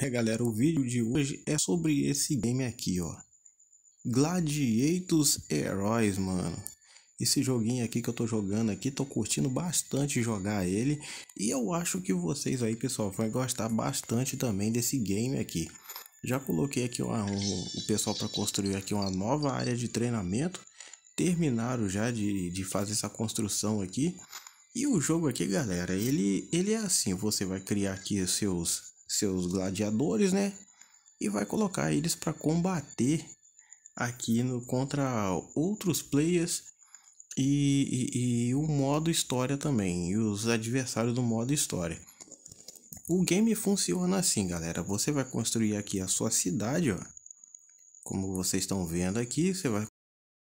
É galera, o vídeo de hoje é sobre esse game aqui, ó. Gladiators Heróis, mano. Esse joguinho aqui que eu tô jogando aqui, tô curtindo bastante jogar ele. E eu acho que vocês aí, pessoal, vão gostar bastante também desse game aqui. Já coloquei aqui uma, um, o pessoal para construir aqui uma nova área de treinamento. Terminaram já de, de fazer essa construção aqui. E o jogo aqui, galera, ele, ele é assim. Você vai criar aqui os seus seus gladiadores, né? E vai colocar eles para combater aqui no contra outros players e, e, e, o modo história também, e os adversários do modo história. O game funciona assim, galera. Você vai construir aqui a sua cidade, ó. Como vocês estão vendo aqui, você vai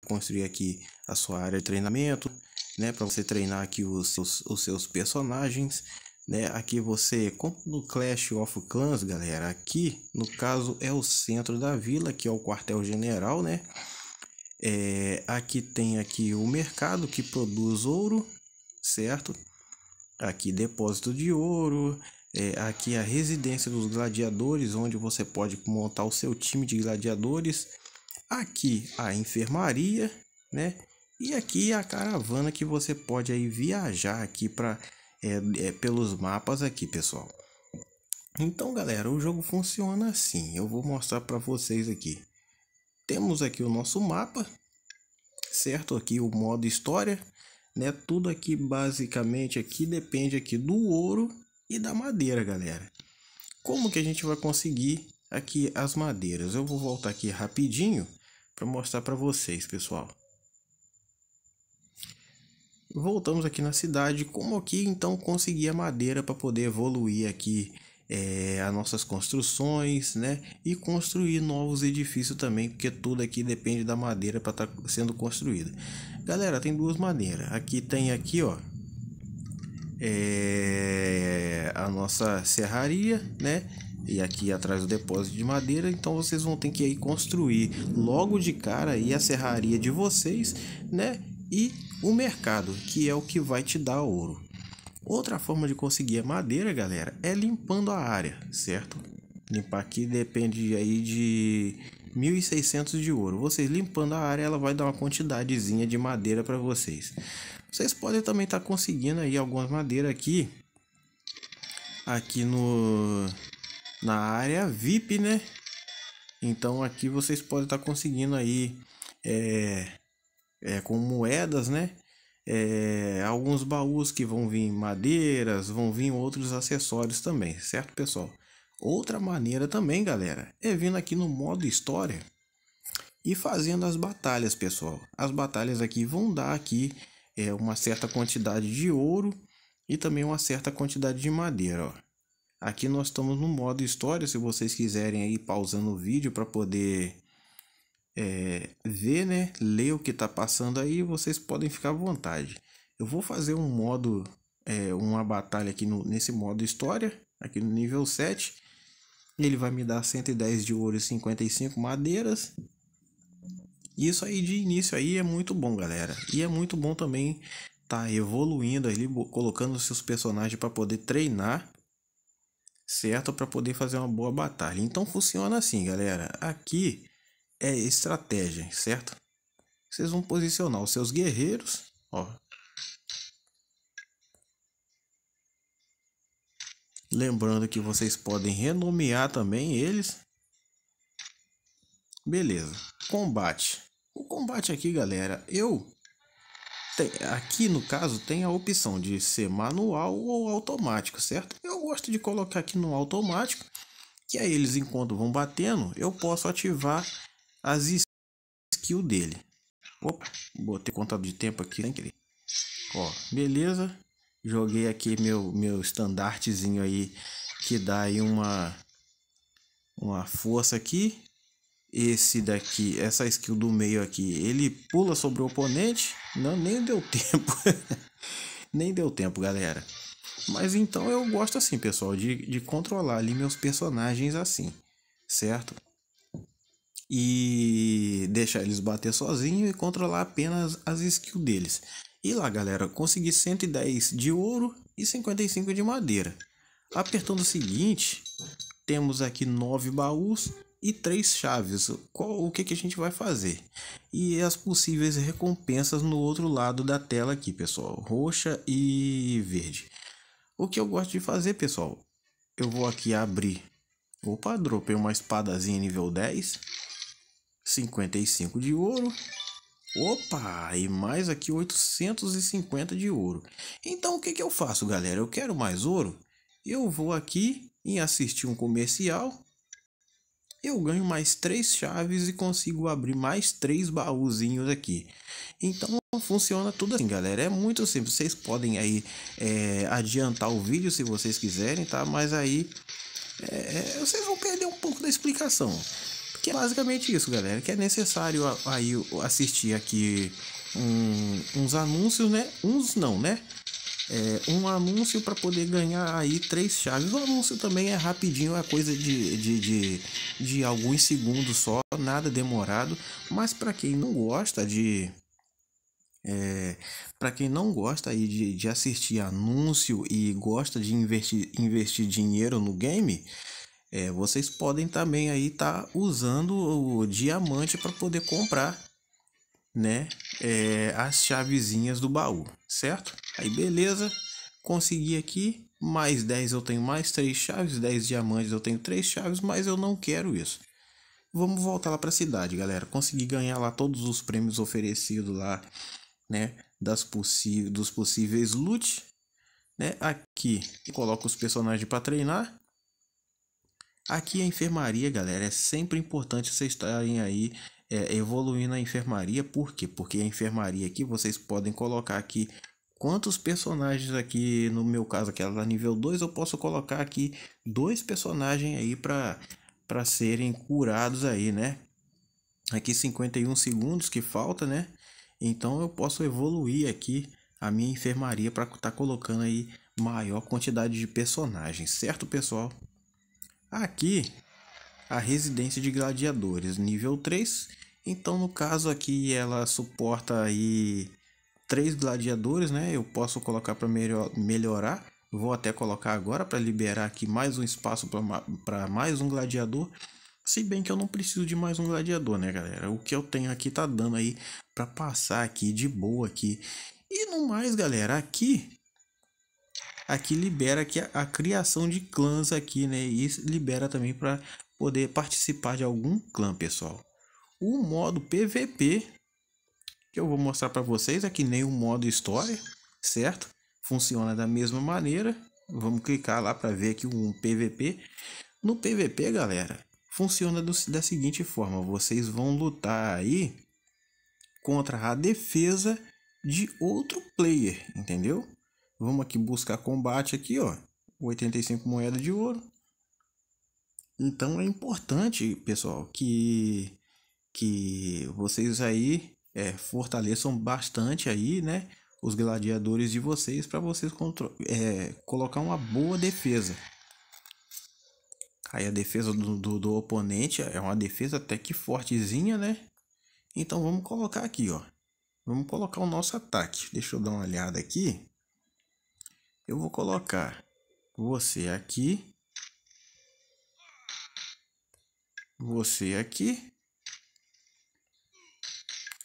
construir aqui a sua área de treinamento, né, para você treinar aqui os seus, os seus personagens, né? Aqui você, como no Clash of Clans, galera, aqui no caso é o centro da vila, que é o quartel-general, né? É, aqui tem aqui o mercado que produz ouro, certo? Aqui depósito de ouro, é, aqui a residência dos gladiadores, onde você pode montar o seu time de gladiadores. Aqui a enfermaria, né? E aqui a caravana que você pode aí viajar aqui para é, é pelos mapas aqui, pessoal. Então, galera, o jogo funciona assim. Eu vou mostrar para vocês aqui. Temos aqui o nosso mapa, certo? Aqui o modo história, né? Tudo aqui basicamente aqui depende aqui do ouro e da madeira, galera. Como que a gente vai conseguir aqui as madeiras? Eu vou voltar aqui rapidinho para mostrar para vocês, pessoal voltamos aqui na cidade. Como aqui então conseguir a madeira para poder evoluir aqui é, as nossas construções, né? E construir novos edifícios também, porque tudo aqui depende da madeira para estar tá sendo construída. Galera, tem duas maneiras. Aqui tem aqui, ó, é, a nossa serraria, né? E aqui atrás o depósito de madeira, então vocês vão ter que aí construir logo de cara aí a serraria de vocês, né? e o mercado, que é o que vai te dar ouro. Outra forma de conseguir a madeira, galera, é limpando a área, certo? Limpar aqui depende aí de 1.600 de ouro. Vocês limpando a área, ela vai dar uma quantidadezinha de madeira para vocês. Vocês podem também estar tá conseguindo aí algumas madeira aqui aqui no na área VIP, né? Então aqui vocês podem estar tá conseguindo aí é, é, com moedas, né? É, alguns baús que vão vir madeiras, vão vir outros acessórios também, certo pessoal? Outra maneira também, galera, é vindo aqui no modo história e fazendo as batalhas, pessoal. As batalhas aqui vão dar aqui é, uma certa quantidade de ouro e também uma certa quantidade de madeira, ó. Aqui nós estamos no modo história, se vocês quiserem aí pausando o vídeo para poder é, ver, né? Ler o que está passando aí, vocês podem ficar à vontade. Eu vou fazer um modo, é, uma batalha aqui no, nesse modo história, aqui no nível 7. Ele vai me dar 110 de ouro e 55 madeiras. Isso aí de início aí é muito bom, galera. E é muito bom também tá evoluindo ali, colocando seus personagens para poder treinar, certo? Para poder fazer uma boa batalha. Então funciona assim, galera. Aqui é estratégia, certo? Vocês vão posicionar os seus guerreiros, ó. Lembrando que vocês podem renomear também eles. Beleza. Combate. O combate aqui, galera, eu tem, aqui no caso tem a opção de ser manual ou automático, certo? Eu gosto de colocar aqui no automático, que aí eles enquanto vão batendo, eu posso ativar as skills dele. Opa, botei contado de tempo aqui sem querer. Ó, beleza. Joguei aqui meu meu estandartezinho aí que dá aí uma uma força aqui. Esse daqui, essa skill do meio aqui, ele pula sobre o oponente. Não, nem deu tempo. nem deu tempo, galera. Mas então eu gosto assim, pessoal, de, de controlar ali meus personagens assim, certo? e deixar eles bater sozinho e controlar apenas as skills deles. E lá, galera, consegui 110 de ouro e 55 de madeira. Apertando o seguinte, temos aqui 9 baús e 3 chaves. Qual, o que, que a gente vai fazer? E as possíveis recompensas no outro lado da tela aqui, pessoal. Roxa e verde. O que eu gosto de fazer, pessoal? Eu vou aqui abrir. Opa, dropei uma espadazinha nível 10 55 de ouro. Opa, e mais aqui 850 de ouro. Então o que, que eu faço, galera? Eu quero mais ouro? Eu vou aqui em assistir um comercial. Eu ganho mais três chaves e consigo abrir mais três baúzinhos aqui. Então funciona tudo assim, galera. É muito simples. Vocês podem aí é, adiantar o vídeo se vocês quiserem, tá? Mas aí é, é vocês vão perder um pouco da explicação. Que é basicamente isso, galera. Que é necessário aí assistir aqui um, uns anúncios, né? Uns não, né? É, um anúncio para poder ganhar aí três chaves. O anúncio também é rapidinho, é coisa de, de, de, de alguns segundos só, nada demorado. Mas para quem não gosta de. É, para quem não gosta aí de, de assistir anúncio e gosta de investir, investir dinheiro no game, é, vocês podem também aí estar tá usando o diamante para poder comprar né é, as chavezinhas do baú certo aí beleza consegui aqui mais 10 eu tenho mais três chaves 10 diamantes eu tenho três chaves mas eu não quero isso vamos voltar lá para a cidade galera consegui ganhar lá todos os prêmios oferecidos lá né das possíveis dos possíveis loot né aqui coloco os personagens para treinar Aqui a enfermaria, galera, é sempre importante vocês estarem aí é, evoluindo a enfermaria. Por quê? Porque a enfermaria aqui, vocês podem colocar aqui quantos personagens aqui, no meu caso aqui ela é nível 2, eu posso colocar aqui dois personagens aí para para serem curados aí, né? Aqui 51 segundos que falta, né? Então eu posso evoluir aqui a minha enfermaria para estar tá colocando aí maior quantidade de personagens, certo, pessoal? Aqui, a residência de gladiadores, nível 3. Então, no caso aqui, ela suporta aí três gladiadores, né? Eu posso colocar para melhorar. Vou até colocar agora para liberar aqui mais um espaço para mais um gladiador. Se bem que eu não preciso de mais um gladiador, né, galera? O que eu tenho aqui tá dando aí para passar aqui de boa aqui. E no mais, galera, aqui aqui libera aqui a, a criação de clãs aqui, né? E isso libera também para poder participar de algum clã, pessoal. O modo PVP que eu vou mostrar para vocês é né? nem o modo história, certo? Funciona da mesma maneira. Vamos clicar lá para ver aqui um PVP. No PVP, galera, funciona do, da seguinte forma: vocês vão lutar aí contra a defesa de outro player, entendeu? Vamos aqui buscar combate aqui, ó. 85 moedas de ouro. Então é importante, pessoal, que que vocês aí é, fortaleçam bastante aí, né? Os gladiadores de vocês para vocês é, colocar uma boa defesa. Aí a defesa do, do, do oponente é uma defesa até que fortezinha, né? Então vamos colocar aqui, ó. Vamos colocar o nosso ataque. Deixa eu dar uma olhada aqui eu vou colocar você aqui, você aqui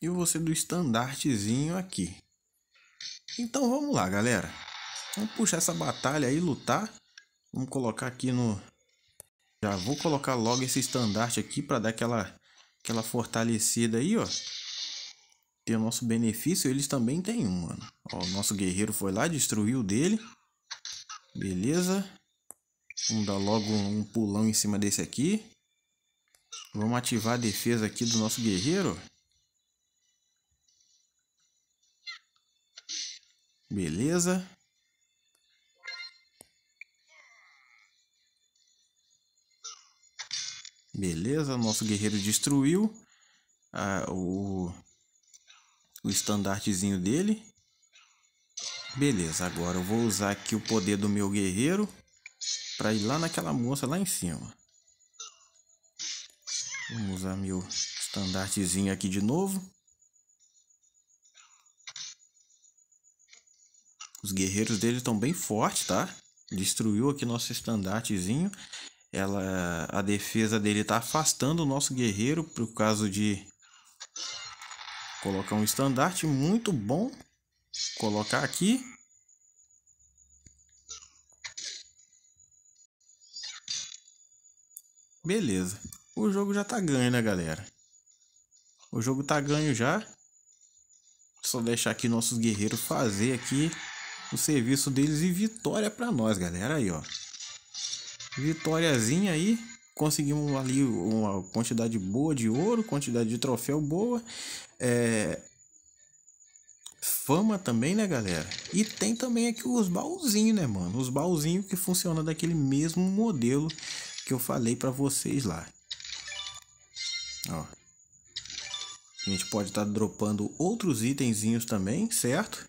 e você do estandartezinho aqui. Então vamos lá, galera. Vamos puxar essa batalha aí, lutar. Vamos colocar aqui no... Já vou colocar logo esse estandarte aqui para dar aquela, aquela fortalecida aí, ó ter nosso benefício, eles também têm um, mano. Ó, o nosso guerreiro foi lá, destruiu dele. Beleza. Vamos dar logo um pulão em cima desse aqui. Vamos ativar a defesa aqui do nosso guerreiro. Beleza. Beleza, nosso guerreiro destruiu. Ah, o o estandartezinho dele. Beleza, agora eu vou usar aqui o poder do meu guerreiro para ir lá naquela moça lá em cima. Vamos usar meu estandartezinho aqui de novo. Os guerreiros dele estão bem fortes, tá? Destruiu aqui nosso estandartezinho. Ela, a defesa dele está afastando o nosso guerreiro por causa de Colocar um estandarte muito bom. Colocar aqui. Beleza. O jogo já tá ganho, né, galera? O jogo tá ganho já. Só deixar aqui nossos guerreiros fazer aqui o serviço deles e vitória para nós, galera. Aí, ó. Vitóriazinha aí conseguimos ali uma quantidade boa de ouro, quantidade de troféu boa, é... fama também, né, galera? E tem também aqui os baúzinhos, né, mano? Os baúzinhos que funcionam daquele mesmo modelo que eu falei para vocês lá. Ó. A gente pode estar tá dropando outros itenzinhos também, certo?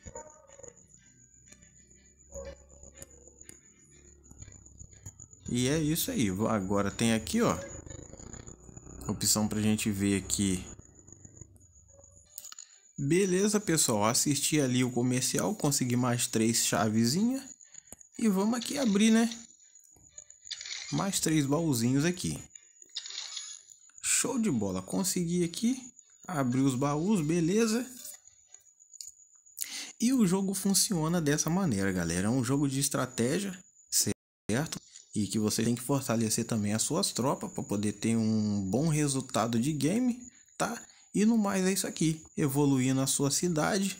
E é isso aí. Agora tem aqui, ó, opção pra gente ver aqui. Beleza, pessoal. Assisti ali o comercial, consegui mais três chavezinha e vamos aqui abrir, né? Mais três baúzinhos aqui. Show de bola, consegui aqui abrir os baús, beleza? E o jogo funciona dessa maneira, galera. É um jogo de estratégia, certo? e que você tem que fortalecer também as suas tropas para poder ter um bom resultado de game, tá? E no mais é isso aqui, evoluindo a sua cidade,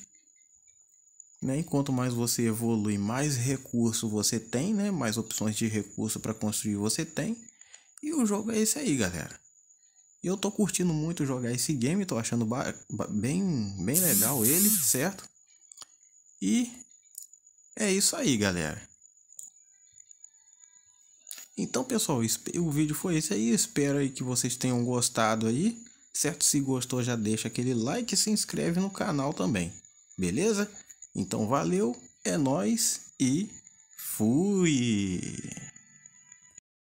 né? E quanto mais você evolui, mais recurso você tem, né? Mais opções de recurso para construir você tem. E o jogo é esse aí, galera. Eu tô curtindo muito jogar esse game, tô achando bem, bem legal ele, certo? E é isso aí, galera. Então, pessoal, o vídeo foi esse aí. Espero aí que vocês tenham gostado aí. Certo? Se gostou, já deixa aquele like e se inscreve no canal também. Beleza? Então, valeu, é nós e fui!